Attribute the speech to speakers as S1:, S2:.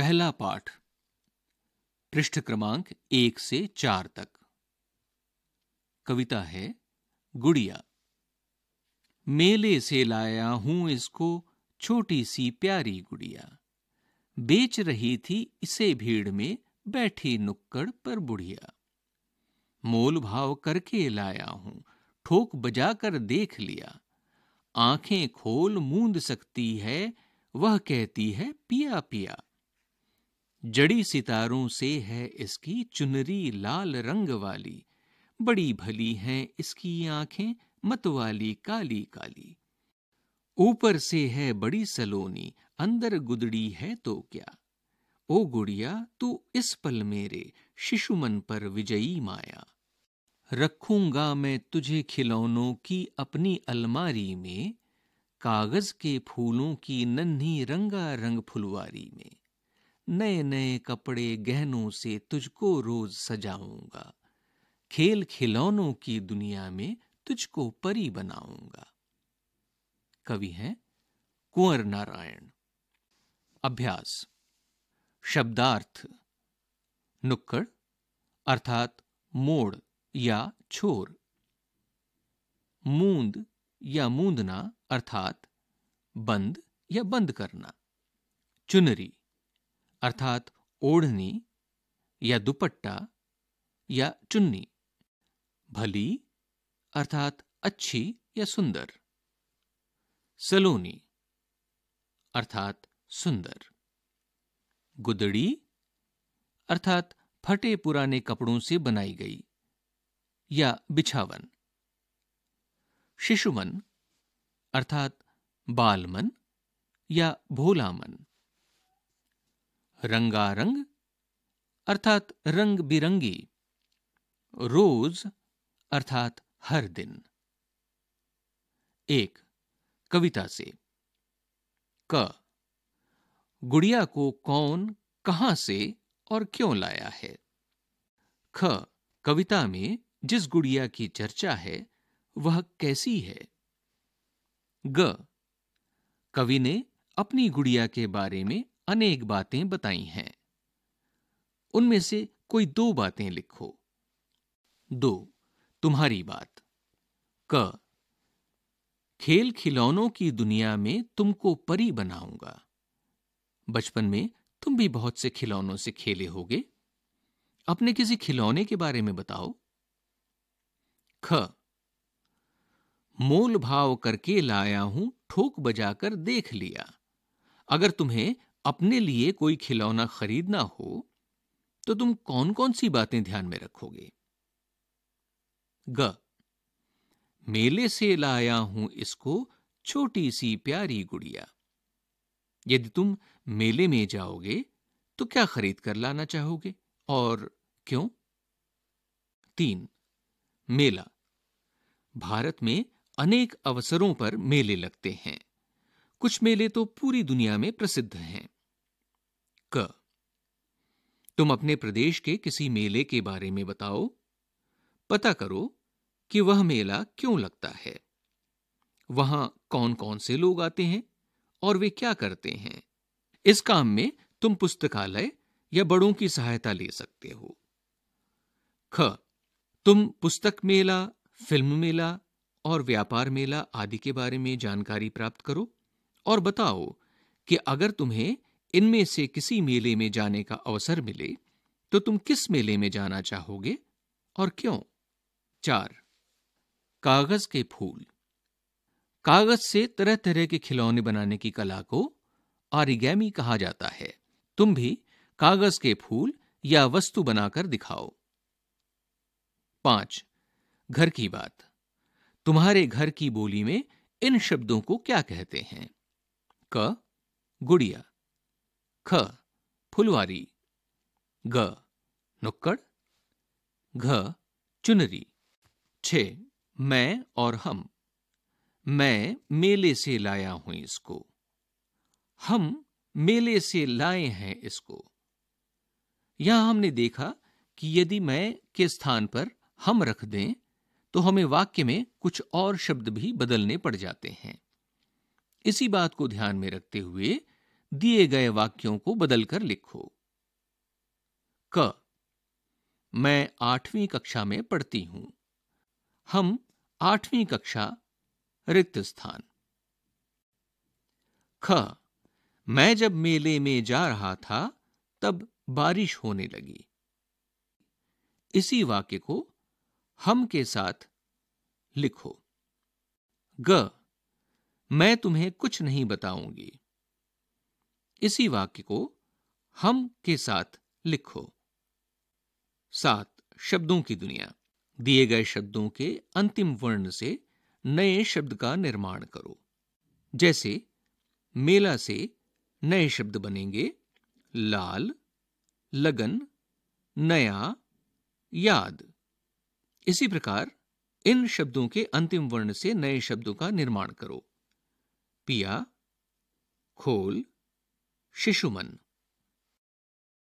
S1: पहला पाठ पृष्ठ क्रमांक एक से चार तक कविता है गुड़िया मेले से लाया हूं इसको छोटी सी प्यारी गुड़िया बेच रही थी इसे भीड़ में बैठी नुक्कड़ पर बुढ़िया मोल भाव करके लाया हूं ठोक बजा कर देख लिया आंखें खोल मूंद सकती है वह कहती है पिया पिया जड़ी सितारों से है इसकी चुनरी लाल रंग वाली बड़ी भली हैं इसकी आंखें मतवाली काली काली ऊपर से है बड़ी सलोनी अंदर गुदड़ी है तो क्या ओ गुड़िया तू इस पल मेरे शिशु मन पर विजयी माया रखूंगा मैं तुझे खिलौनों की अपनी अलमारी में कागज के फूलों की नन्ही रंगा रंग फुलवारी में नए नए कपड़े गहनों से तुझको रोज सजाऊंगा खेल खिलौनों की दुनिया में तुझको परी बनाऊंगा कवि हैं कुंवर नारायण अभ्यास शब्दार्थ नुक्कड़ अर्थात मोड़ या छोर मूंद या मूंदना अर्थात बंद या बंद करना चुनरी अर्थात ओढ़नी या दुपट्टा या चुन्नी भली अर्थात अच्छी या सुंदर सलोनी अर्थात सुंदर गुदड़ी अर्थात फटे पुराने कपड़ों से बनाई गई या बिछावन शिशुमन अर्थात बालमन या भोलामन रंगारंग अर्थात रंग बिरंगी रोज अर्थात हर दिन एक कविता से क गुड़िया को कौन कहां से और क्यों लाया है ख कविता में जिस गुड़िया की चर्चा है वह कैसी है ग कवि ने अपनी गुड़िया के बारे में अनेक बातें बताई हैं उनमें से कोई दो बातें लिखो दो तुम्हारी बात क खेल खिलौनों की दुनिया में तुमको परी बनाऊंगा बचपन में तुम भी बहुत से खिलौनों से खेले होगे अपने किसी खिलौने के बारे में बताओ ख मोल भाव करके लाया हूं ठोक बजाकर देख लिया अगर तुम्हें अपने लिए कोई खिलौना खरीदना हो तो तुम कौन कौन सी बातें ध्यान में रखोगे ग मेले से लाया हूं इसको छोटी सी प्यारी गुड़िया यदि तुम मेले में जाओगे तो क्या खरीद कर लाना चाहोगे और क्यों तीन मेला भारत में अनेक अवसरों पर मेले लगते हैं कुछ मेले तो पूरी दुनिया में प्रसिद्ध हैं क तुम अपने प्रदेश के किसी मेले के बारे में बताओ पता करो कि वह मेला क्यों लगता है वहां कौन कौन से लोग आते हैं और वे क्या करते हैं इस काम में तुम पुस्तकालय या बड़ों की सहायता ले सकते हो ख तुम पुस्तक मेला फिल्म मेला और व्यापार मेला आदि के बारे में जानकारी प्राप्त करो और बताओ कि अगर तुम्हें इनमें से किसी मेले में जाने का अवसर मिले तो तुम किस मेले में जाना चाहोगे और क्यों चार कागज के फूल कागज से तरह तरह के खिलौने बनाने की कला को आरिगैमी कहा जाता है तुम भी कागज के फूल या वस्तु बनाकर दिखाओ पांच घर की बात तुम्हारे घर की बोली में इन शब्दों को क्या कहते हैं क गुड़िया ख फुलवारी ग नुक्कड़ घ चुनरी छ मैं और हम मैं मेले से लाया हूं इसको हम मेले से लाए हैं इसको यहां हमने देखा कि यदि मैं के स्थान पर हम रख दें तो हमें वाक्य में कुछ और शब्द भी बदलने पड़ जाते हैं इसी बात को ध्यान में रखते हुए दिए गए वाक्यों को बदलकर लिखो क मैं आठवीं कक्षा में पढ़ती हूं हम आठवीं कक्षा रिक्त स्थान ख मैं जब मेले में जा रहा था तब बारिश होने लगी इसी वाक्य को हम के साथ लिखो ग मैं तुम्हें कुछ नहीं बताऊंगी इसी वाक्य को हम के साथ लिखो सात शब्दों की दुनिया दिए गए शब्दों के अंतिम वर्ण से नए शब्द का निर्माण करो जैसे मेला से नए शब्द बनेंगे लाल लगन नया याद इसी प्रकार इन शब्दों के अंतिम वर्ण से नए शब्दों का निर्माण करो पिया खोल शिशुमन